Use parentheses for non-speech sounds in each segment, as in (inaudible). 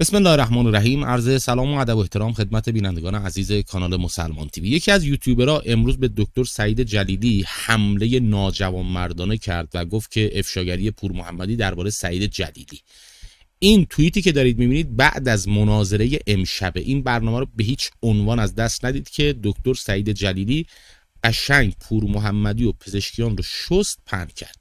بسم الله الرحمن الرحیم عرض سلام و ادب و احترام خدمت بینندگان عزیز کانال مسلمان تیوی یکی از یوتیوبرها امروز به دکتر سعید جلیدی حمله ناجوانمردانه کرد و گفت که افشاگری پور محمدی درباره سعید جلیدی این توییتی که دارید میبینید بعد از مناظره امشب این برنامه رو به هیچ عنوان از دست ندید که دکتر سعید جلیدی قشنگ پور محمدی و پزشکیان رو شست پن کرد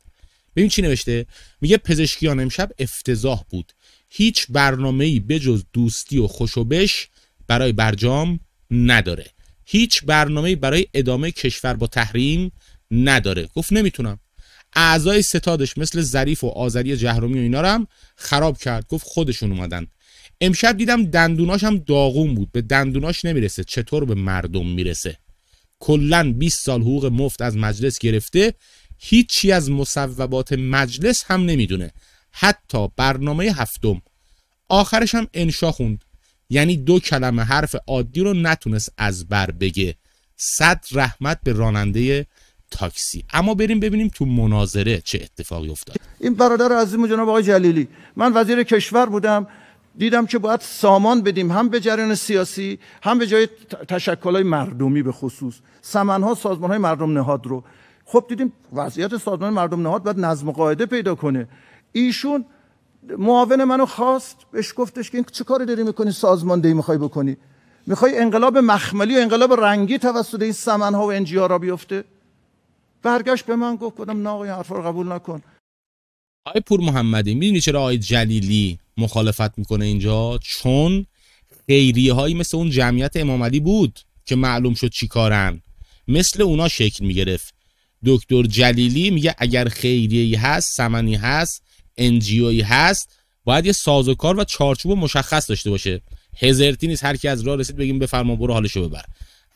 ببین چی نوشته میگه پزشکیان امشب افتضاح بود هیچ برنامه ای بجز دوستی و بش برای برجام نداره هیچ برنامه برای ادامه کشور با تحریم نداره گفت نمیتونم اعضای ستادش مثل ظریف و آذری جهرومی و اینا هم خراب کرد گفت خودشون اومدن امشب دیدم دندوناش هم داغون بود به دندوناش نمیرسه چطور به مردم میرسه کلا 20 سال حقوق مفت از مجلس گرفته هیچی از مصوبات مجلس هم نمیدونه حتی برنامه هفتم آخرش هم انشا خوند یعنی دو کلمه حرف عادی رو نتونست از بر بگه صد رحمت به راننده تاکسی اما بریم ببینیم تو مناظره چه اتفاقی افتاد این برادر عزیز جناب آقای جلیلی من وزیر کشور بودم دیدم که باید سامان بدیم هم به جریان سیاسی هم به جای های مردمی به خصوص ها سازمان های مردم نهاد رو خب دیدیم وضعیت سازمان مردم نهاد باید نظم و قاعده پیدا کنه ایشون معاون منو خواست بهش گفتش که این چه کاری داری میکنی سازماندهی میخوای بکنی میخوای انقلاب مخملی و انقلاب رنگی توسط این سمن ها و انجی ها را بیفته برگشت به من گفت گفتم نه آقای رو قبول نکن آقای پور محمدی میدونی چرا آقای جلیلی مخالفت میکنه اینجا چون خیریه هایی مثل اون جمعیت امام علی بود که معلوم شد چیکارن مثل اونا شکل میگرفت دکتر جلیلی میگه اگر خیریه هست سمنی هست انجیوی هست باید یه سازوکار و چارچوب مشخص داشته باشه هزرتی نیست هر کی از راه رسید بگیم بفرما برو حالشو ببر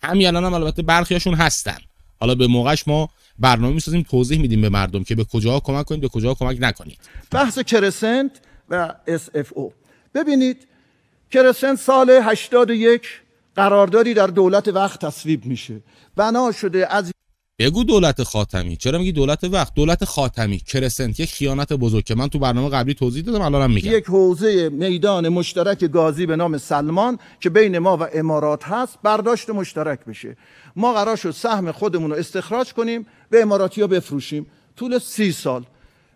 همین الان هم البته برخیاشون هستن حالا به موقعش ما برنامه میسازیم توضیح میدیم به مردم که به کجا کمک کنید به کجا کمک نکنید بحث کرسنت و SFO ببینید کرسنت سال 81 قراردادی در دولت وقت تصویب میشه بنا شده از بگو دولت خاتمی چرا میگی دولت وقت دولت خاتمی کرسنت یک خیانت بزرگ که من تو برنامه قبلی توضیح دادم الانم میگم یک حوزه میدان مشترک گازی به نام سلمان که بین ما و امارات هست برداشت مشترک بشه ما قرار شد سهم خودمون رو استخراج کنیم به اماراتی ها بفروشیم طول سی سال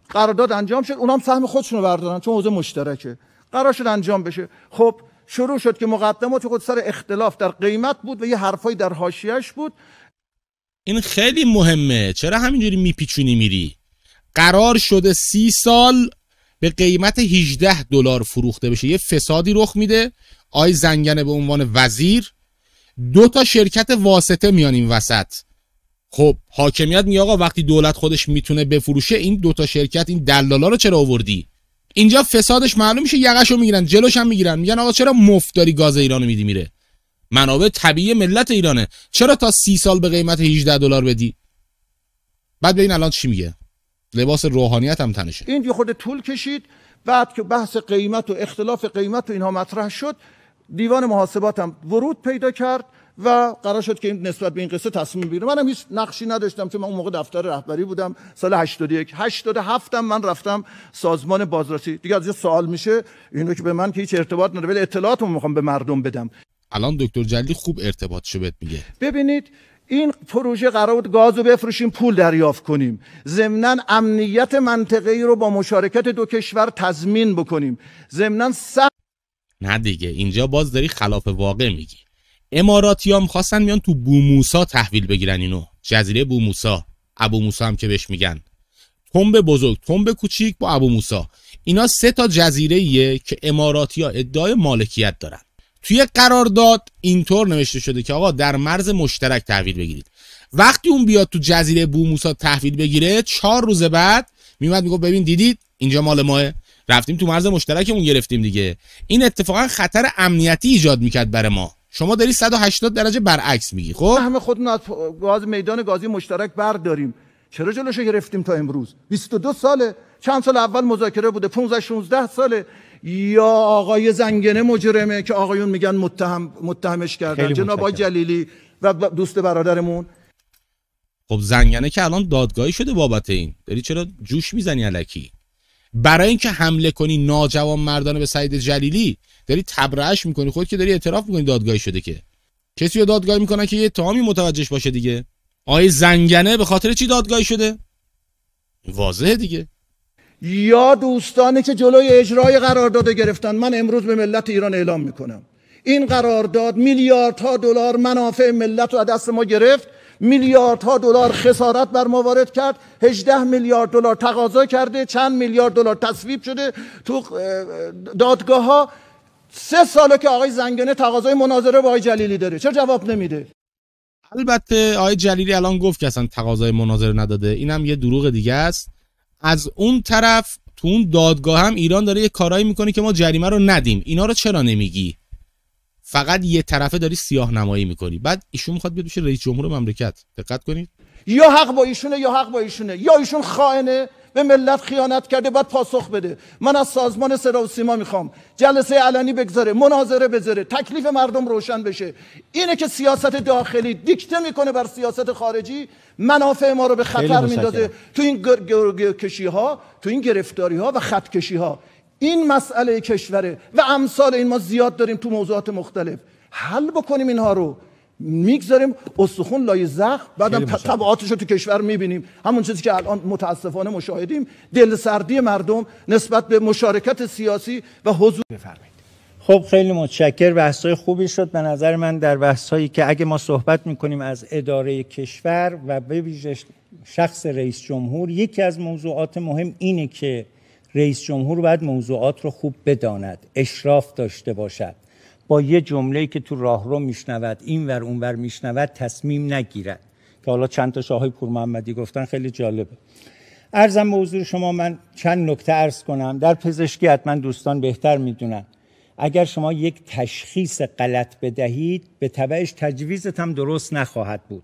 قرارداد انجام شد اونام سهم خودشون رو بردارن چون حوزه مشترکه قرار شد انجام بشه خب شروع شد که مقدمات خود سر اختلاف در قیمت بود و یه حرفای در حاشیهش بود این خیلی مهمه چرا همینجوری میپیچونی میری قرار شده سی سال به قیمت 18 دلار فروخته بشه یه فسادی رخ میده آی زنگنه به عنوان وزیر دو تا شرکت واسطه میان این وسط خب حاکمیت میگه آقا وقتی دولت خودش میتونه بفروشه این دوتا شرکت این دلالا رو چرا آوردی اینجا فسادش معلوم میشه یقش رو میگیرن جلوش هم میگیرن میگن آقا چرا مفت داری گاز ایرانو میدی میره منابع طبیعی ملت ایرانه چرا تا سی سال به قیمت 18 دلار بدی بعد به این الان چی میگه لباس روحانیت هم تنشه این یه خود طول کشید بعد که بحث قیمت و اختلاف قیمت و اینها مطرح شد دیوان محاسبات هم ورود پیدا کرد و قرار شد که این نسبت به این قصه تصمیم بگیره منم هیچ نقشی نداشتم چون من اون موقع دفتر رهبری بودم سال 81 87 من رفتم سازمان بازرسی دیگه از یه سوال میشه اینو که به من که هیچ ارتباط نداره ولی اطلاعاتمو میخوام به مردم بدم الان دکتر جلی خوب ارتباطشو بهت میگه ببینید این پروژه قرار بود گاز بفروشیم پول دریافت کنیم ضمنا امنیت منطقه ای رو با مشارکت دو کشور تضمین بکنیم ضمنا سر نه دیگه اینجا باز داری خلاف واقع میگی اماراتی هم خواستن میان تو بوموسا تحویل بگیرن اینو جزیره بوموسا ابو موسا هم که بهش میگن تنب بزرگ تنب کوچیک با ابو موسا اینا سه تا جزیره ایه که اماراتی ها ادعای مالکیت دارن توی قرارداد اینطور نوشته شده که آقا در مرز مشترک تحویل بگیرید وقتی اون بیاد تو جزیره بوموسا تحویل بگیره چهار روز بعد میومد میگفت ببین دیدید اینجا مال ماه رفتیم تو مرز مشترکمون گرفتیم دیگه این اتفاقا خطر امنیتی ایجاد میکرد برای ما شما داری 180 درجه برعکس میگی خب همه خودمون از گاز میدان گازی مشترک برداریم چرا جلوشو گرفتیم تا امروز 22 ساله چند سال اول مذاکره بوده 15 16 ساله یا آقای زنگنه مجرمه که آقایون میگن متهم متهمش کردن جناب آقای جلیلی و دوست برادرمون خب زنگنه که الان دادگاهی شده بابت این داری چرا جوش میزنی علکی برای اینکه حمله کنی ناجوان مردانه به سعید جلیلی داری تبرعش میکنی خود که داری اعتراف میکنی دادگاهی شده که کسی رو دادگاهی میکنه که یه اتهامی متوجهش باشه دیگه آقای زنگنه به خاطر چی دادگاهی شده واضحه دیگه یا دوستانی که جلوی اجرای قرارداد گرفتن من امروز به ملت ایران اعلام میکنم این قرارداد میلیاردها دلار منافع ملت رو از دست ما گرفت میلیاردها دلار خسارت بر ما وارد کرد 18 میلیارد دلار تقاضا کرده چند میلیارد دلار تصویب شده تو دادگاه ها سه ساله که آقای زنگنه تقاضای مناظره با آقای جلیلی داره چرا جواب نمیده البته آقای جلیلی الان گفت که اصلا تقاضای مناظره نداده اینم یه دروغ دیگه است از اون طرف تو اون دادگاه هم ایران داره یه کارایی میکنه که ما جریمه رو ندیم اینا رو چرا نمیگی فقط یه طرفه داری سیاه نمایی میکنی بعد ایشون میخواد بیاد بشه رئیس جمهور مملکت دقت کنید یا حق با ایشونه یا حق با ایشونه یا ایشون خائنه به ملت خیانت کرده باید پاسخ بده من از سازمان صدا و سیما میخوام جلسه علنی بگذاره مناظره بذاره تکلیف مردم روشن بشه اینه که سیاست داخلی دیکته میکنه بر سیاست خارجی منافع ما رو به خطر میندازه تو این گر... کشی ها تو این گرفتاری ها و خط کشی ها این مسئله کشوره و امثال این ما زیاد داریم تو موضوعات مختلف حل بکنیم اینها رو میگذاریم استخون لای زخم بعدم تبعاتش رو تو کشور میبینیم همون چیزی که الان متاسفانه مشاهدیم دل سردی مردم نسبت به مشارکت سیاسی و حضور بفرمایید خب خیلی متشکر بحثای خوبی شد به نظر من در بحثایی که اگه ما صحبت میکنیم از اداره کشور و به ویژه شخص رئیس جمهور یکی از موضوعات مهم اینه که رئیس جمهور باید موضوعات رو خوب بداند اشراف داشته باشد با یه جمله که تو راه رو میشنود اینور اونور میشنود تصمیم نگیرد که حالا چند تا شاهای پور محمدی گفتن خیلی جالبه ارزم به حضور شما من چند نکته ارز کنم در پزشکی حتما دوستان بهتر میدونن اگر شما یک تشخیص غلط بدهید به تبعش تجویزت هم درست نخواهد بود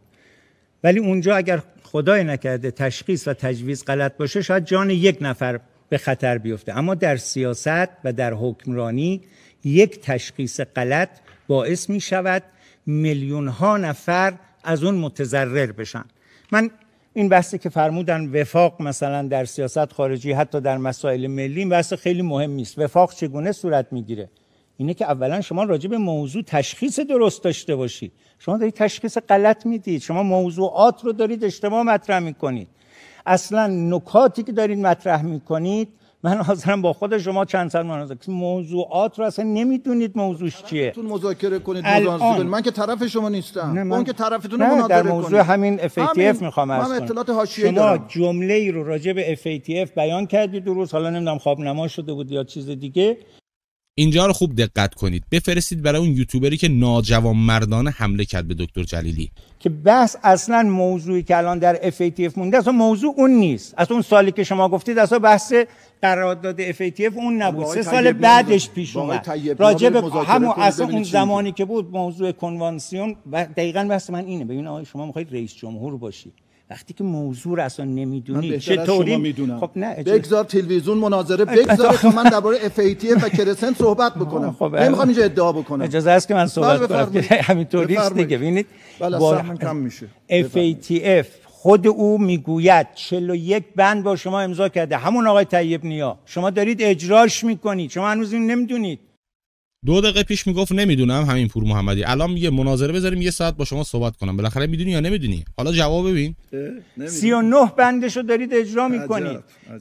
ولی اونجا اگر خدای نکرده تشخیص و تجویز غلط باشه شاید جان یک نفر به خطر بیفته اما در سیاست و در حکمرانی یک تشخیص غلط باعث می شود میلیون ها نفر از اون متضرر بشن من این بحثی که فرمودن وفاق مثلا در سیاست خارجی حتی در مسائل ملی این بحث خیلی مهم نیست وفاق چگونه صورت میگیره اینه که اولا شما راجع به موضوع تشخیص درست داشته باشید شما دارید تشخیص غلط میدید شما موضوعات رو دارید اشتباه مطرح میکنید اصلا نکاتی که دارید مطرح میکنید من حاضرم با خود شما چند سال مناظره موضوعات رو اصلا نمیدونید موضوعش چیه تون مذاکره کنید الان. من که طرف شما نیستم نه من... اون که طرفتون مناظره در موضوع همین FATF همین... میخوام من اطلاعات حاشیه دارم جمله ای رو راجع به FATF بیان کردید دو حالا نمیدونم خواب نما شده بود یا چیز دیگه اینجا رو خوب دقت کنید بفرستید برای اون یوتیوبری که ناجوان مردانه حمله کرد به دکتر جلیلی که بحث اصلا موضوعی که الان در FATF مونده اصلا موضوع اون نیست از اون سالی که شما گفتید اصلا بحث قرارداد اف اون نبود سه سال بعدش پیش اومد راجع به همون اصلا اون زمانی که بود موضوع کنوانسیون دقیقا بحث من اینه ببین آقای شما میخواید رئیس جمهور باشید وقتی که موضوع رو اصلا نمیدونی چطوری میدونم خب نه بگذار تلویزیون مناظره بگذار تا من درباره اف و کرسنت صحبت بکنم خب نمیخوام اینجا ادعا بکنم اجازه است که من صحبت بله، کنم (laughs) همینطوری نیست دیگه ببینید هم بله، کم میشه اف خود او میگوید 41 بند با شما امضا کرده همون آقای طیب نیا شما دارید اجراش میکنید شما هنوز نمیدونید دو دقیقه پیش میگفت نمیدونم همین پور محمدی الان میگه مناظره بذاریم یه ساعت با شما صحبت کنم بالاخره میدونی یا نمیدونی حالا جواب ببین 39 بندش رو دارید اجرا میکنید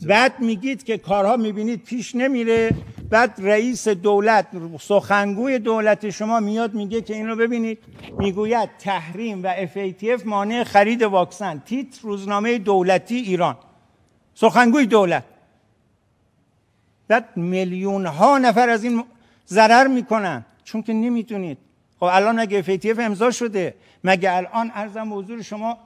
بعد میگید که کارها میبینید پیش نمیره بعد رئیس دولت سخنگوی دولت شما میاد میگه که این رو ببینید میگوید تحریم و FATF مانع خرید واکسن تیتر روزنامه دولتی ایران سخنگوی دولت بعد میلیون ها نفر از این ضرر میکنن چون که نمیتونید خب الان اگه فیتیف امضا شده مگه الان ارزم حضور شما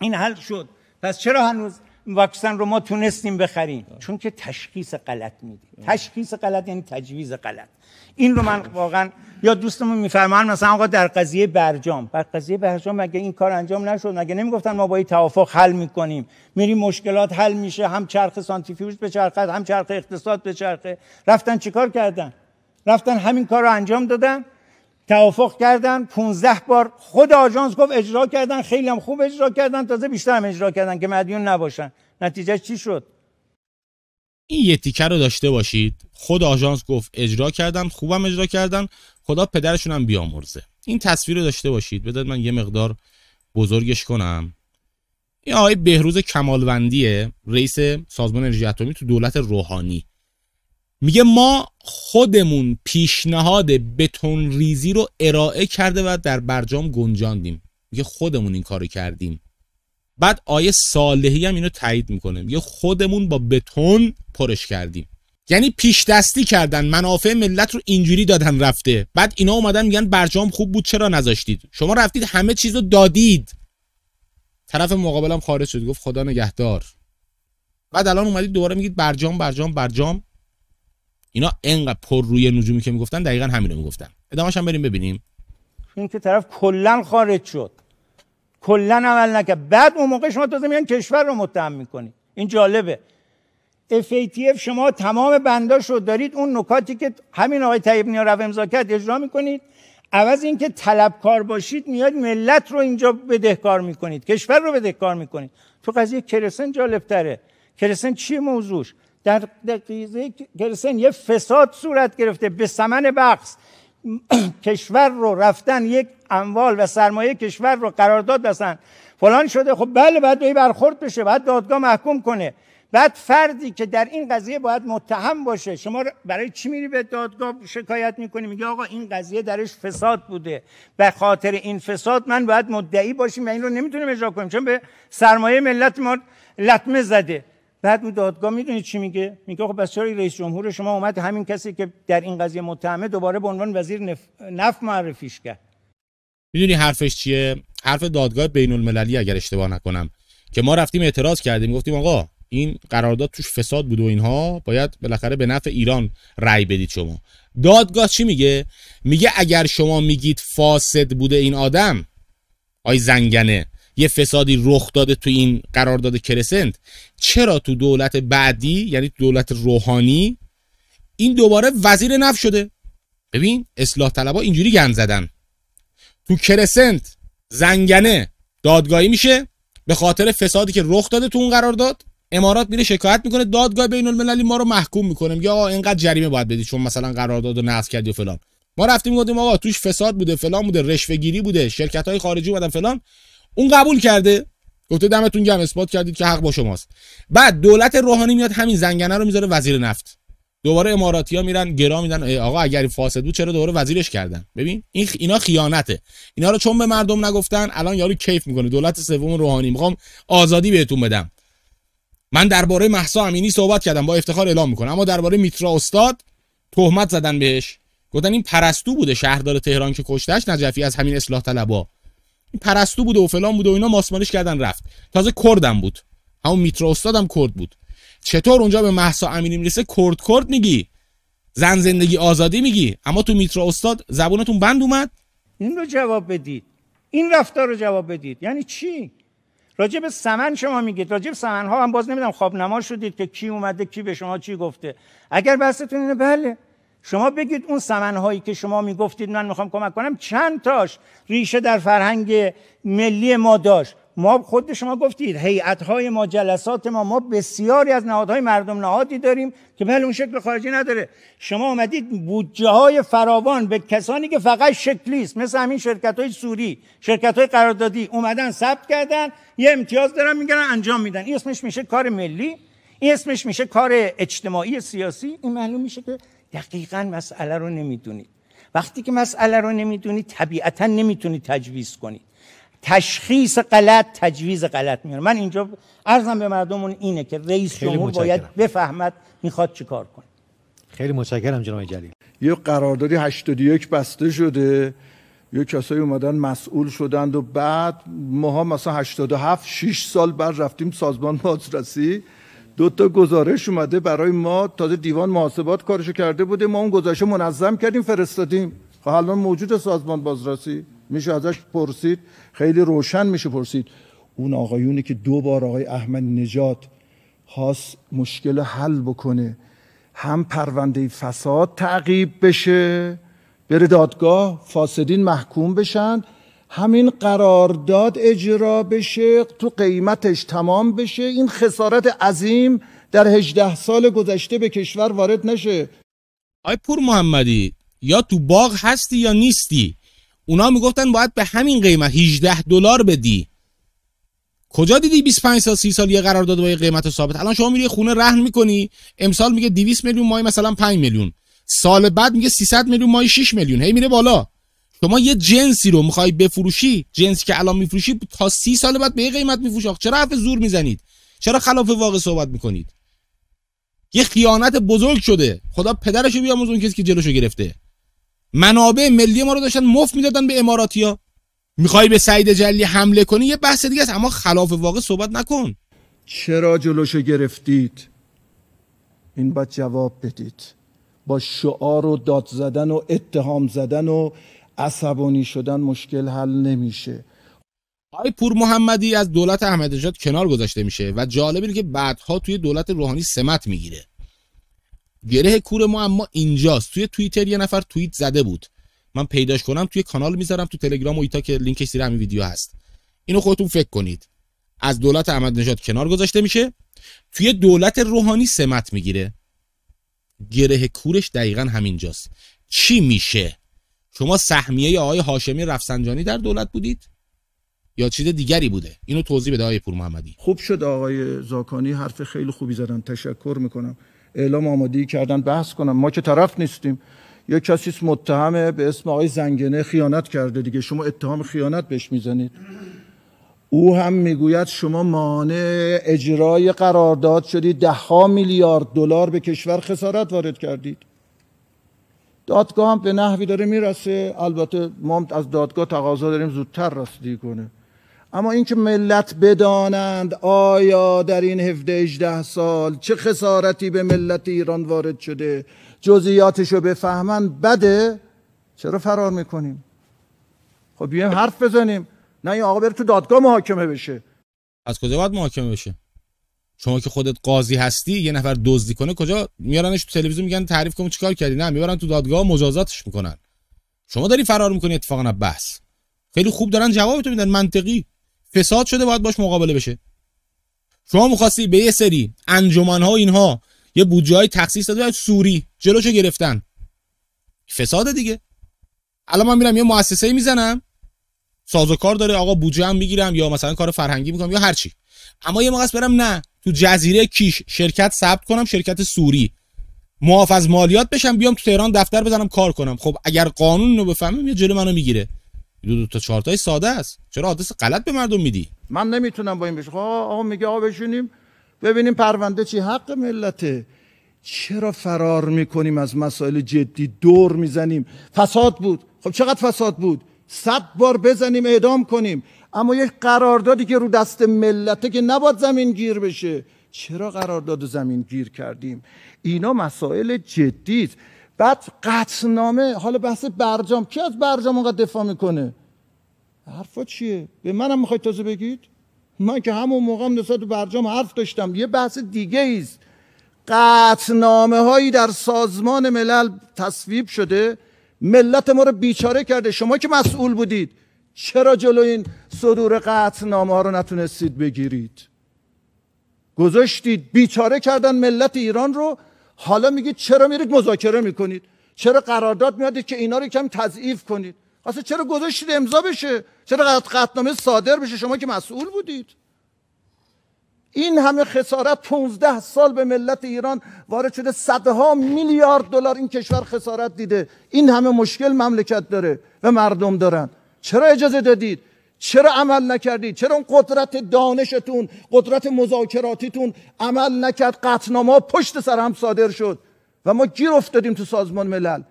این حل شد پس چرا هنوز واکسن رو ما تونستیم بخریم چون که تشخیص غلط میدیم تشخیص غلط یعنی تجویز غلط این رو من واقعا یا دوستمون میفرمان مثلا آقا در قضیه برجام بر قضیه برجام مگه این کار انجام نشد مگه نمیگفتن ما با این توافق حل میکنیم میریم مشکلات حل میشه هم چرخ سانتریفیوژ به چرخه هم چرخ اقتصاد به چرخه رفتن چیکار کردن رفتن همین کار رو انجام دادن توافق کردن 15 بار خود آژانس گفت اجرا کردن خیلی هم خوب اجرا کردن تازه بیشتر هم اجرا کردن که مدیون نباشن نتیجه چی شد این یه تیکه رو داشته باشید خود آژانس گفت اجرا کردن خوبم اجرا کردن خدا پدرشون هم بیامرزه این تصویر رو داشته باشید بداد من یه مقدار بزرگش کنم این آقای بهروز کمالوندیه رئیس سازمان انرژی اتمی تو دولت روحانی میگه ما خودمون پیشنهاد بتون ریزی رو ارائه کرده و در برجام گنجاندیم میگه خودمون این کارو کردیم بعد آیه صالحی هم اینو تایید میکنه میگه خودمون با بتون پرش کردیم یعنی پیش دستی کردن منافع ملت رو اینجوری دادن رفته بعد اینا اومدن میگن برجام خوب بود چرا نذاشتید شما رفتید همه چیز رو دادید طرف مقابلم خارج شد گفت خدا نگهدار بعد الان اومدید دوباره میگید برجام برجام برجام اینا انقدر پر روی نجومی که میگفتن دقیقا همینو میگفتن ادامهش هم بریم ببینیم این که طرف کلا خارج شد کلا عمل نکرد بعد اون موقع شما تازه میان کشور رو متهم میکنی این جالبه FATF شما تمام بنداش رو دارید اون نکاتی که همین آقای طیب رو امضا کرد اجرا میکنید عوض اینکه طلبکار باشید میاد ملت رو اینجا بدهکار میکنید کشور رو بدهکار میکنید تو قضیه کرسن جالب تره کرسن چی موضوعش در دقیقه گرسن یه فساد صورت گرفته به سمن بخص (clears throat) کشور رو رفتن یک اموال و سرمایه کشور رو قرارداد بستن فلان شده خب بله باید به برخورد بشه باید دادگاه محکوم کنه بعد فردی که در این قضیه باید متهم باشه شما برای چی میری به دادگاه شکایت میکنی میگه آقا این قضیه درش فساد بوده به خاطر این فساد من باید مدعی باشیم و این رو نمیتونیم اجرا کنیم چون به سرمایه ملت ما لطمه زده بعد اون دادگاه میدونید چی میگه میگه خب بسیاری رئیس جمهور شما اومد همین کسی که در این قضیه متهمه دوباره به عنوان وزیر نف... نفت معرفیش کرد میدونی حرفش چیه حرف دادگاه بین المللی اگر اشتباه نکنم که ما رفتیم اعتراض کردیم گفتیم آقا این قرارداد توش فساد بود و اینها باید بالاخره به نفع ایران رأی بدید شما دادگاه چی میگه میگه اگر شما میگید فاسد بوده این آدم آی زنگنه یه فسادی رخ داده تو این قرارداد کرسنت چرا تو دولت بعدی یعنی دولت روحانی این دوباره وزیر نفت شده ببین اصلاح طلبها اینجوری گند زدن تو کرسنت زنگنه دادگاهی میشه به خاطر فسادی که رخ داده تو اون قرارداد امارات میره شکایت میکنه دادگاه بین المللی ما رو محکوم میکنه میگه آقا اینقدر جریمه باید بدی چون مثلا قرارداد نقض کردی و فلان ما رفتیم گفتیم آقا توش فساد بوده فلان بوده رشوه گیری بوده شرکت های خارجی اومدن فلان اون قبول کرده گفته دمتون گرم اثبات کردید که حق با شماست بعد دولت روحانی میاد همین زنگنه رو میذاره وزیر نفت دوباره اماراتی ها میرن گرا میدن آقا اگر این فاسد بود چرا دوباره وزیرش کردن ببین این اینا خیانته اینا رو چون به مردم نگفتن الان یارو کیف میکنه دولت سوم روحانی میخوام آزادی بهتون بدم من درباره محسا امینی صحبت کردم با افتخار اعلام میکنم اما درباره میترا استاد تهمت زدن بهش گفتن این پرستو بوده شهردار تهران که کشتش نجفی از همین اصلاح طلبا پرستو بوده و فلان بوده و اینا ماسمالیش کردن رفت تازه کردم بود همون میترا استادم کرد بود چطور اونجا به محسا امینی میرسه کرد کرد میگی زن زندگی آزادی میگی اما تو میترا استاد زبونتون بند اومد این رو جواب بدید این رفتار رو جواب بدید یعنی چی راجب سمن شما میگید راجب سمن ها هم باز نمیدم خواب نما شدید که کی اومده کی به شما چی گفته اگر بحثتون اینه بله شما بگید اون هایی که شما میگفتید من میخوام کمک کنم چند تاش ریشه در فرهنگ ملی ما داشت ما خود شما گفتید هیئت های ما جلسات ما ما بسیاری از نهادهای مردم نهادی داریم که بله اون شکل خارجی نداره شما آمدید بودجه های فراوان به کسانی که فقط شکلی است مثل همین شرکت های سوری شرکت های قراردادی اومدن ثبت کردن یه امتیاز دارن میگن انجام میدن این اسمش میشه کار ملی این اسمش میشه کار اجتماعی سیاسی این معلوم میشه که دقیقا مسئله رو نمیدونید وقتی که مسئله رو نمیدونید طبیعتا نمیتونید تجویز کنید تشخیص غلط تجویز غلط میاره من اینجا ارزم به مردمون اینه که رئیس جمهور باید بفهمد میخواد چیکار کنه خیلی متشکرم جناب جلیل یه قراردادی 81 بسته شده یه کسایی اومدن مسئول شدند و بعد ماها مثلا 87 6 سال بعد رفتیم سازمان بازرسی دو تا گزارش اومده برای ما تازه دیوان محاسبات کارشو کرده بوده ما اون گزارش منظم کردیم فرستادیم خب الان موجود سازمان بازرسی میشه ازش پرسید خیلی روشن میشه پرسید اون آقایونی که دو بار آقای احمد نجات خاص مشکل حل بکنه هم پرونده فساد تعقیب بشه بره دادگاه فاسدین محکوم بشن همین قرارداد اجرا بشه تو قیمتش تمام بشه این خسارت عظیم در 18 سال گذشته به کشور وارد نشه آی پور محمدی یا تو باغ هستی یا نیستی اونا میگفتن باید به همین قیمت 18 دلار بدی کجا دیدی 25 سال 30 سال یه قرارداد با یه قیمت ثابت الان شما میری خونه رهن میکنی امسال میگه 200 میلیون ماهی مثلا 5 میلیون سال بعد میگه 300 میلیون مای 6 میلیون هی میره بالا شما یه جنسی رو میخوای بفروشی جنسی که الان میفروشی تا سی سال بعد به یه قیمت میفروشی چرا حرف زور میزنید چرا خلاف واقع صحبت میکنید یه خیانت بزرگ شده خدا پدرشو بیاموز اون کسی که جلوشو گرفته منابع ملی ما رو داشتن مفت میدادن به اماراتیا میخوای به سعید جلی حمله کنی یه بحث دیگه است اما خلاف واقع صحبت نکن چرا جلوشو گرفتید این باید جواب بدید با شعار و داد زدن و اتهام زدن و عصبانی شدن مشکل حل نمیشه آقای پور محمدی از دولت نژاد کنار گذاشته میشه و جالب اینه که بعدها توی دولت روحانی سمت میگیره گره کور ما اما اینجاست توی توییتر یه نفر توییت زده بود من پیداش کنم توی کانال میذارم تو تلگرام و ایتا که لینکش زیر همین ویدیو هست اینو خودتون فکر کنید از دولت احمد نژاد کنار گذاشته میشه توی دولت روحانی سمت میگیره گره کورش دقیقا همینجاست چی میشه شما سهمیه آقای هاشمی رفسنجانی در دولت بودید یا چیز دیگری بوده اینو توضیح بده آقای پور محمدی خوب شد آقای زاکانی حرف خیلی خوبی زدن تشکر میکنم اعلام آمادگی کردن بحث کنم ما که طرف نیستیم یه کسی متهمه به اسم آقای زنگنه خیانت کرده دیگه شما اتهام خیانت بهش میزنید او هم میگوید شما مانع اجرای قرارداد شدید ده ها میلیارد دلار به کشور خسارت وارد کردید دادگاه هم به نحوی داره میرسه البته ما از دادگاه تقاضا داریم زودتر رسیدگی کنه اما اینکه ملت بدانند آیا در این 17 18 سال چه خسارتی به ملت ایران وارد شده جزئیاتش رو بفهمند بده چرا فرار میکنیم خب بیایم حرف بزنیم نه این آقا بره تو دادگاه محاکمه بشه از کجا باید محاکمه بشه شما که خودت قاضی هستی یه نفر دزدی کنه کجا میارنش تو تلویزیون میگن تعریف کنم چیکار کردی نه میبرن تو دادگاه مجازاتش میکنن شما داری فرار میکنی اتفاقا بحث خیلی خوب دارن جواب تو میدن منطقی فساد شده باید باش مقابله بشه شما میخواستی به یه سری انجمن ها اینها یه بودجه تخصیص داده سوری جلوشو گرفتن فساد دیگه الان من میرم یه مؤسسه میزنم سازوکار داره آقا بودجه هم میگیرم یا مثلا کار فرهنگی میکنم یا هرچی اما یه موقع برم نه تو جزیره کیش شرکت ثبت کنم شرکت سوری معاف از مالیات بشم بیام تو تهران دفتر بزنم کار کنم خب اگر قانون رو بفهمیم یه جلو منو میگیره دو, دو تا تای ساده است چرا آدرس غلط به مردم میدی من نمیتونم با این بشه خب آقا میگه آقا بشونیم ببینیم پرونده چی حق ملته چرا فرار میکنیم از مسائل جدی دور میزنیم فساد بود خب چقدر فساد بود صد بار بزنیم اعدام کنیم اما یک قراردادی که رو دست ملته که نباید زمین گیر بشه چرا قرارداد زمین گیر کردیم اینا مسائل جدید بعد قطنامه حالا بحث برجام کی از برجام اونقدر دفاع میکنه حرفا چیه به منم میخواید تازه بگید من که همون موقع هم نسبت به برجام حرف داشتم یه بحث دیگه است قطنامه هایی در سازمان ملل تصویب شده ملت ما رو بیچاره کرده شما که مسئول بودید چرا جلو این صدور قطع ها رو نتونستید بگیرید گذاشتید بیچاره کردن ملت ایران رو حالا میگید چرا میرید مذاکره میکنید چرا قرارداد میادید که اینا رو کم تضعیف کنید اصلا چرا گذاشتید امضا بشه چرا قطنامه صادر بشه شما که مسئول بودید این همه خسارت 15 سال به ملت ایران وارد شده صدها میلیارد دلار این کشور خسارت دیده این همه مشکل مملکت داره و مردم دارن چرا اجازه دادید چرا عمل نکردید چرا اون قدرت دانشتون قدرت مذاکراتیتون عمل نکرد قطنامه پشت سر هم صادر شد و ما گیر افتادیم تو سازمان ملل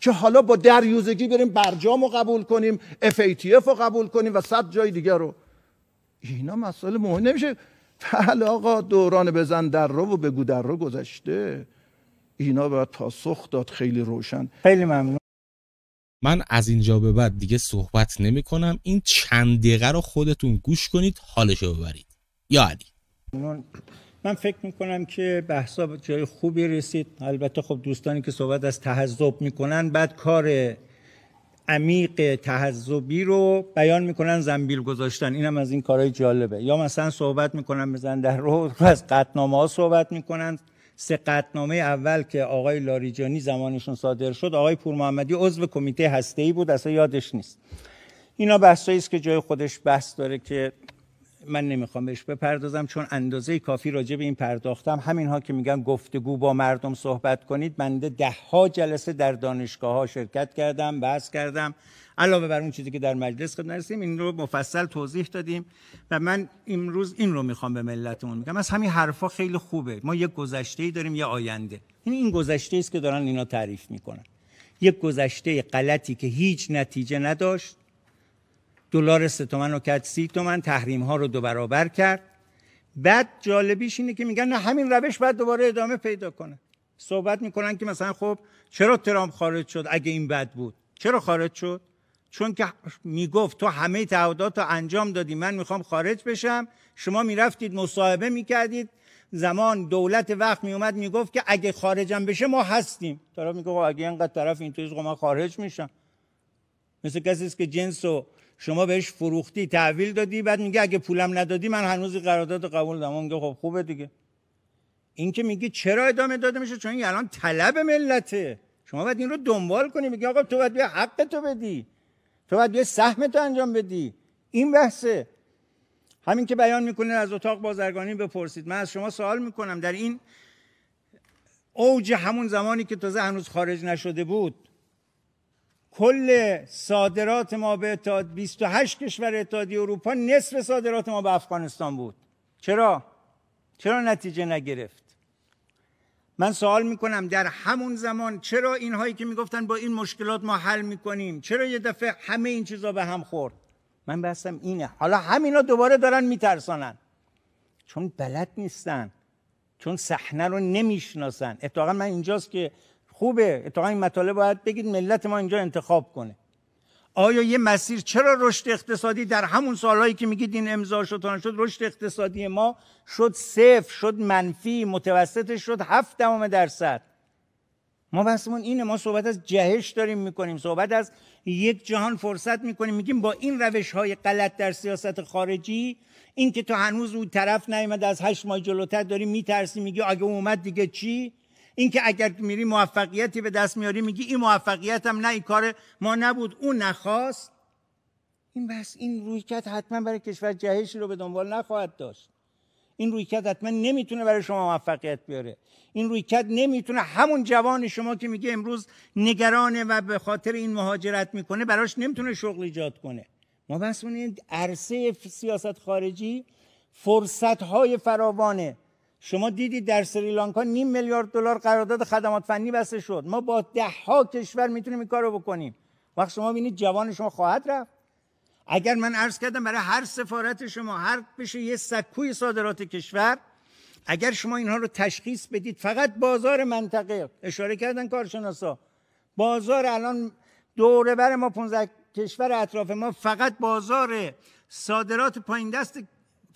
که حالا با دریوزگی بریم برجام رو قبول کنیم FATF رو قبول کنیم و صد جای دیگر رو اینا مسئله مهم نمیشه بله آقا دوران بزن در رو و بگو در رو گذشته اینا باید پاسخ داد خیلی روشن خیلی ممنون من از اینجا به بعد دیگه صحبت نمی کنم این چند دقیقه رو خودتون گوش کنید حالش رو ببرید یا علی من فکر می کنم که بحثا جای خوبی رسید البته خب دوستانی که صحبت از تحذب میکنن بعد کار عمیق تحذبی رو بیان میکنن زنبیل گذاشتن اینم از این کارهای جالبه یا مثلا صحبت میکنن بزن در رو از قطنامه ها صحبت میکنن سه قطنامه اول که آقای لاریجانی زمانشون صادر شد آقای پورمحمدی عضو کمیته هسته‌ای بود اصلا یادش نیست اینا بحثایی است که جای خودش بحث داره که من نمیخوام بهش بپردازم چون اندازه کافی راجع به این پرداختم همینها که میگن گفتگو با مردم صحبت کنید من ده ها جلسه در دانشگاه ها شرکت کردم بحث کردم علاوه بر اون چیزی که در مجلس خود نرسیم این رو مفصل توضیح دادیم و من امروز این رو میخوام به ملتمون میگم از همین حرفا خیلی خوبه ما یک گذشته ای داریم یه آینده یعنی این این گذشته است که دارن اینا تعریف میکنن یک گذشته غلطی که هیچ نتیجه نداشت دلار سه تومن رو کرد سی تومن تحریم ها رو دو برابر کرد بعد جالبیش اینه که میگن نه همین روش بعد دوباره ادامه پیدا کنه صحبت میکنن که مثلا خب چرا ترامپ خارج شد اگه این بد بود چرا خارج شد چون که میگفت تو همه تعهدات رو انجام دادی من میخوام خارج بشم شما میرفتید مصاحبه میکردید زمان دولت وقت میومد میگفت که اگه خارجم بشه ما هستیم طرف میگه اگه اینقدر طرف اینطوری خب من خارج میشم مثل کسی است که جنس شما بهش فروختی تحویل دادی بعد میگه اگه پولم ندادی من هنوز قرارداد قبول دارم میگه خب خوبه دیگه این که میگه چرا ادامه داده میشه چون الان طلب ملته شما باید این رو دنبال کنی میگه آقا تو باید بیا حق تو بدی تو باید بیا سهم تو انجام بدی این بحثه همین که بیان میکنه از اتاق بازرگانی بپرسید من از شما سوال میکنم در این اوج همون زمانی که تازه هنوز خارج نشده بود کل صادرات ما به اتحاد 28 کشور اتحادیه اروپا نصف صادرات ما به افغانستان بود چرا چرا نتیجه نگرفت من سوال میکنم در همون زمان چرا اینهایی که میگفتن با این مشکلات ما حل میکنیم چرا یه دفعه همه این چیزا به هم خورد من بحثم اینه حالا همینا دوباره دارن میترسانن چون بلد نیستن چون صحنه رو نمیشناسن اتفاقا من اینجاست که خوبه اتفاقا این مطالب باید بگید ملت ما اینجا انتخاب کنه آیا یه مسیر چرا رشد اقتصادی در همون سالهایی که میگید این امضا شد شد رشد اقتصادی ما شد صفر شد منفی متوسطش شد هفت دمام درصد ما بحثمون اینه ما صحبت از جهش داریم میکنیم صحبت از یک جهان فرصت میکنیم میگیم با این روش های غلط در سیاست خارجی این که تو هنوز اون طرف نیومد از هشت ماه جلوتر داری میترسی میگی اگه اومد دیگه چی اینکه اگر میری موفقیتی به دست میاری میگی این موفقیتم نه این کار ما نبود اون نخواست این بس این رویکرد حتما برای کشور جهشی رو به دنبال نخواهد داشت این رویکرد حتما نمیتونه برای شما موفقیت بیاره این رویکرد نمیتونه همون جوان شما که میگه امروز نگرانه و به خاطر این مهاجرت میکنه براش نمیتونه شغل ایجاد کنه ما بس عرصه سیاست خارجی فرصت های فراوانه شما دیدید در سریلانکا نیم میلیارد دلار قرارداد خدمات فنی بسته شد ما با ده ها کشور میتونیم این کارو بکنیم وقت شما بینید جوان شما خواهد رفت اگر من عرض کردم برای هر سفارت شما هر بشه یه سکوی صادرات کشور اگر شما اینها رو تشخیص بدید فقط بازار منطقه اشاره کردن کارشناسا بازار الان دوره بر ما 15 کشور اطراف ما فقط بازار صادرات پایین دست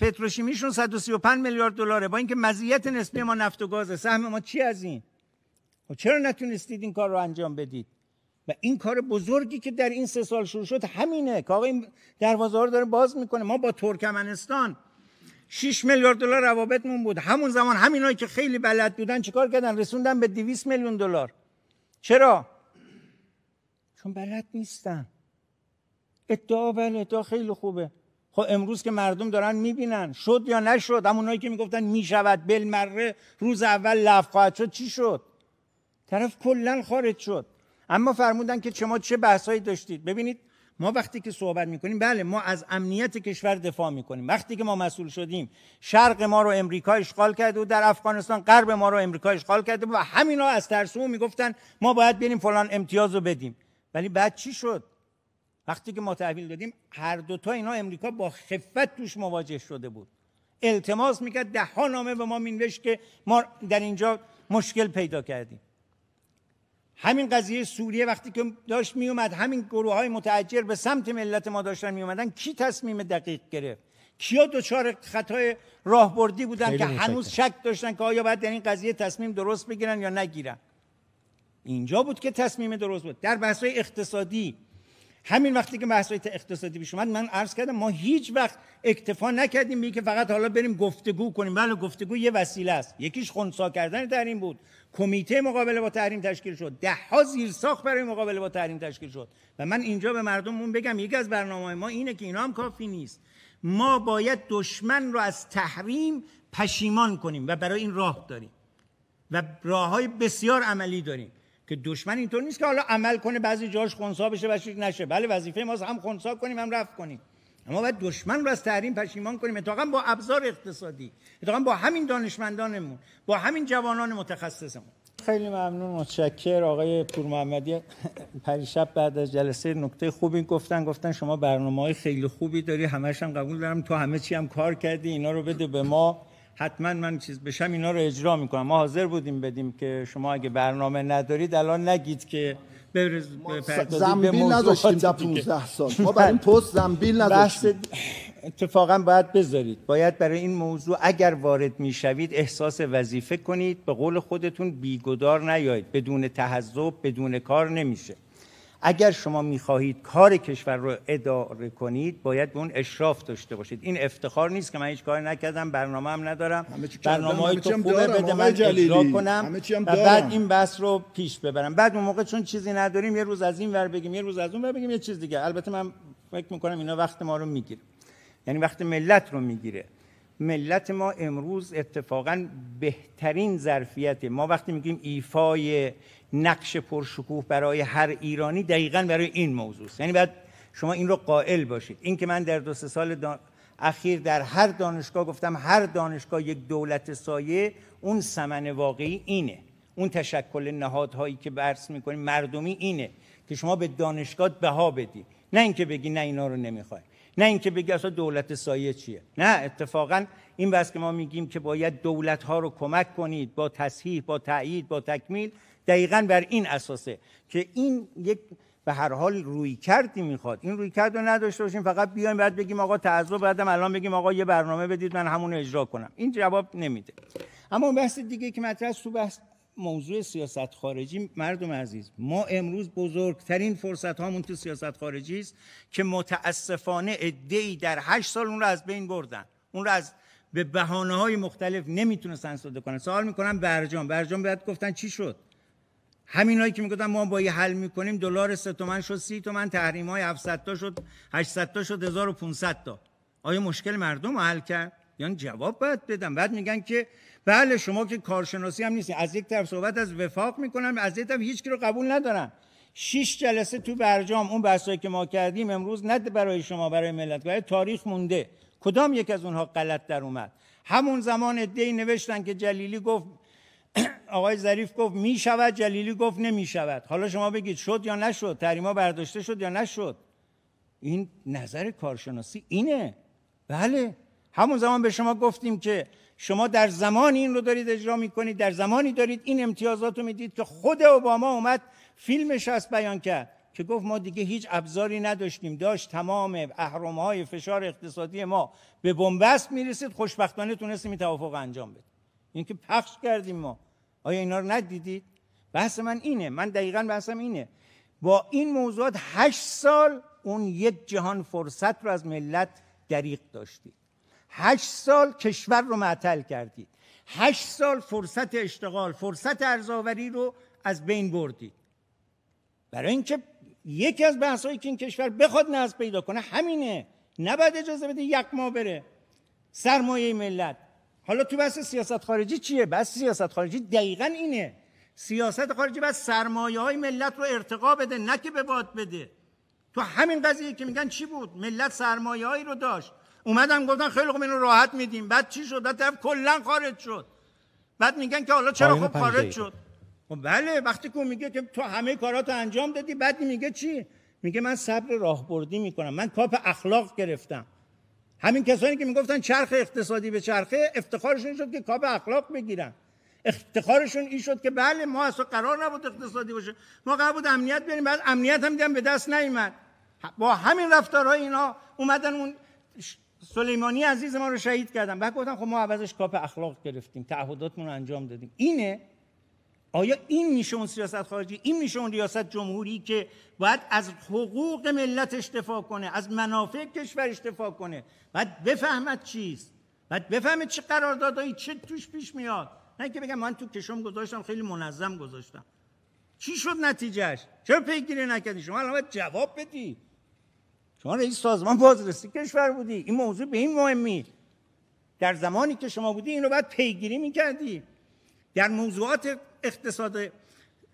پتروشیمیشون 135 میلیارد دلاره با اینکه مزیت نسبی ما نفت و گازه سهم ما چی از این و خب چرا نتونستید این کار رو انجام بدید و این کار بزرگی که در این سه سال شروع شد همینه که آقا این دروازه رو داره باز میکنه ما با ترکمنستان 6 میلیارد دلار روابطمون بود همون زمان همینایی که خیلی بلد بودن چیکار کردن رسوندن به 200 میلیون دلار چرا چون بلد نیستن ادعا بله ادعا خیلی خوبه خب امروز که مردم دارن میبینن شد یا نشد همونایی که میگفتن میشود بلمره روز اول لف خواهد شد چی شد طرف کلا خارج شد اما فرمودن که شما چه بحثایی داشتید ببینید ما وقتی که صحبت میکنیم بله ما از امنیت کشور دفاع میکنیم وقتی که ما مسئول شدیم شرق ما رو امریکا اشغال کرده و در افغانستان غرب ما رو امریکا اشغال کرده و همینا از ترسو میگفتن ما باید بریم فلان امتیاز رو بدیم ولی بعد چی شد وقتی که ما تحویل دادیم هر دو تا اینا امریکا با خفت توش مواجه شده بود التماس میکرد ده ها نامه به ما مینوشت که ما در اینجا مشکل پیدا کردیم همین قضیه سوریه وقتی که داشت میومد همین گروه های متعجر به سمت ملت ما داشتن میومدن کی تصمیم دقیق گرفت کیا دچار خطای راهبردی بودن که هنوز شک داشتن که آیا باید در این قضیه تصمیم درست بگیرن یا نگیرن اینجا بود که تصمیم درست بود در بحث اقتصادی همین وقتی که بحث اقتصادی پیش اومد من عرض کردم ما هیچ وقت اکتفا نکردیم به که فقط حالا بریم گفتگو کنیم بله گفتگو یه وسیله است یکیش خونسا کردن تحریم بود کمیته مقابله با تحریم تشکیل شد ده ها زیرساخت برای مقابله با تحریم تشکیل شد و من اینجا به مردممون بگم یکی از برنامه ما اینه که اینا هم کافی نیست ما باید دشمن رو از تحریم پشیمان کنیم و برای این راه داریم و راه بسیار عملی داریم که دشمن اینطور نیست که حالا عمل کنه بعضی جاش خونسا بشه بشه نشه بله وظیفه ماست هم خونسا کنیم هم رفت کنیم اما باید دشمن رو از تحریم پشیمان کنیم اتفاقا با ابزار اقتصادی اتفاقا با همین دانشمندانمون با همین جوانان متخصصمون خیلی ممنون متشکر آقای پور محمدی (laughs) پریشب بعد از جلسه نکته خوبی گفتن گفتن شما برنامه های خیلی خوبی داری همش هم قبول دارم تو همه چی هم کار کردی اینا رو بده به ما حتما من چیز بشم اینا رو اجرا میکنم ما حاضر بودیم بدیم که شما اگه برنامه ندارید الان نگید که برز زنبیل نداشتیم در 15 سال ما برای این پست زنبیل نداشتیم اتفاقا باید بذارید باید برای این موضوع اگر وارد میشوید احساس وظیفه کنید به قول خودتون بیگدار نیایید بدون تحذب بدون کار نمیشه اگر شما میخواهید کار کشور رو اداره کنید باید به اون اشراف داشته باشید این افتخار نیست که من هیچ کاری نکردم برنامه هم ندارم برنامه های تو خوبه بده من اجرا کنم و بعد این بحث رو پیش ببرم بعد اون موقع چون چیزی نداریم یه روز از این ور بگیم یه روز از اون ور بگیم یه چیز دیگه البته من فکر میکنم اینا وقت ما رو میگیره یعنی وقت ملت رو میگیره ملت ما امروز اتفاقا بهترین ظرفیت ما وقتی میگیم ایفای نقش پرشکوه برای هر ایرانی دقیقا برای این موضوع است یعنی باید شما این رو قائل باشید این که من در دو سال اخیر در هر دانشگاه گفتم هر دانشگاه یک دولت سایه اون سمن واقعی اینه اون تشکل نهادهایی که برس میکنیم مردمی اینه که شما به دانشگاه بها بدی نه اینکه بگی نه اینا رو نمیخوای نه اینکه بگی اصلا دولت سایه چیه نه اتفاقا این بس که ما میگیم که باید دولت ها رو کمک کنید با تصحیح با تایید با تکمیل دقیقا بر این اساسه که این یک به هر حال روی کردی میخواد این روی کرد رو نداشته باشیم فقط بیایم بعد بگیم آقا تعذب بعدم الان بگیم آقا یه برنامه بدید من همون اجرا کنم این جواب نمیده اما بحث دیگه که مطرح سو بحث موضوع سیاست خارجی مردم عزیز ما امروز بزرگترین فرصت هامون تو سیاست خارجی است که متاسفانه ای در هشت سال اون رو از بین بردن اون رو از به بحانه های مختلف نمیتونستن ساده کنن سوال میکنم برجام برجام باید گفتن چی شد همینایی که میگفتن ما با یه حل میکنیم دلار 3 تومن شد 30 تومن تحریم های 700 تا شد 800 تا شد 1500 تا آیا مشکل مردم حل کرد یعنی جواب باید بدم بعد میگن که بله شما که کارشناسی هم نیستین از یک طرف صحبت از وفاق میکنم از یک طرف هیچ رو قبول ندارم شش جلسه تو برجام اون بحثایی که ما کردیم امروز نه برای شما برای ملت برای تاریخ مونده کدام یک از اونها غلط در اومد همون زمان دی نوشتن که جلیلی گفت (clears throat) آقای ظریف گفت می شود جلیلی گفت نمی شود حالا شما بگید شد یا نشد تحریما برداشته شد یا نشد این نظر کارشناسی اینه بله همون زمان به شما گفتیم که شما در زمان این رو دارید اجرا میکنید در زمانی دارید این امتیازات رو میدید که خود اوباما اومد فیلمش از بیان کرد که گفت ما دیگه هیچ ابزاری نداشتیم داشت تمام اهرم های فشار اقتصادی ما به بنبست میرسید خوشبختانه تونستیم این توافق انجام این که پخش کردیم ما آیا اینا رو ندیدید بحث من اینه من دقیقا بحثم اینه با این موضوعات هشت سال اون یک جهان فرصت رو از ملت دریق داشتید هشت سال کشور رو معطل کردید هشت سال فرصت اشتغال فرصت ارزاوری رو از بین بردید برای اینکه یکی از بحثایی که این کشور بخواد نزد پیدا کنه همینه نباید اجازه بده یک ماه بره سرمایه ملت حالا تو بحث سیاست خارجی چیه بحث سیاست خارجی دقیقا اینه سیاست خارجی بس سرمایه های ملت رو ارتقا بده نه که به باد بده تو همین قضیه که میگن چی بود ملت سرمایه رو داشت اومدم گفتن خیلی خوب اینو راحت میدیم بعد چی شد بعد طرف کلا خارج شد بعد میگن که حالا چرا خب خارج شد خب بله وقتی که میگه که تو همه کاراتو انجام دادی بعد میگه چی میگه من صبر راهبردی میکنم من کاپ اخلاق گرفتم همین کسانی که میگفتن چرخ اقتصادی به چرخه افتخارشون شد که کاپ اخلاق بگیرن افتخارشون این شد که بله ما اصلا قرار نبود اقتصادی باشه ما قرار بود امنیت بریم بعد امنیت هم دیدم به دست نیومد با همین رفتارهای اینا اومدن اون سلیمانی عزیز ما رو شهید کردن بعد گفتن خب ما عوضش کاپ اخلاق گرفتیم تعهداتمون رو انجام دادیم اینه آیا این میشه اون سیاست خارجی این میشه اون ریاست جمهوری که باید از حقوق ملت دفاع کنه از منافع کشور دفاع کنه باید بفهمد چیست باید بفهمه چه قراردادهایی چه توش پیش میاد نه که بگم من تو کشم گذاشتم خیلی منظم گذاشتم چی شد نتیجهش چرا پیگیری نکردی شما الان جواب بدی شما رئیس سازمان بازرسی کشور بودی این موضوع به این مهمی در زمانی که شما بودی این رو باید پیگیری میکردی در موضوعات اقتصاد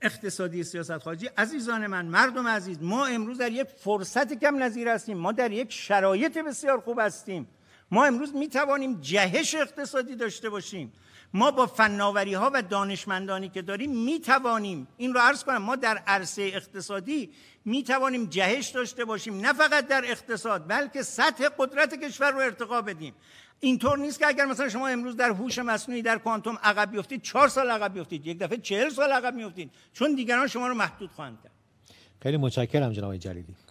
اقتصادی سیاست خارجی عزیزان من مردم عزیز ما امروز در یک فرصت کم نظیر هستیم ما در یک شرایط بسیار خوب هستیم ما امروز می توانیم جهش اقتصادی داشته باشیم ما با فناوری ها و دانشمندانی که داریم می توانیم این رو عرض کنم ما در عرصه اقتصادی می توانیم جهش داشته باشیم نه فقط در اقتصاد بلکه سطح قدرت کشور رو ارتقا بدیم اینطور نیست که اگر مثلا شما امروز در هوش مصنوعی در کوانتوم عقب بیفتید چهار سال عقب بیفتید یک دفعه چهل سال عقب میفتید چون دیگران شما رو محدود خواهند کرد خیلی متشکرم جناب جلیلی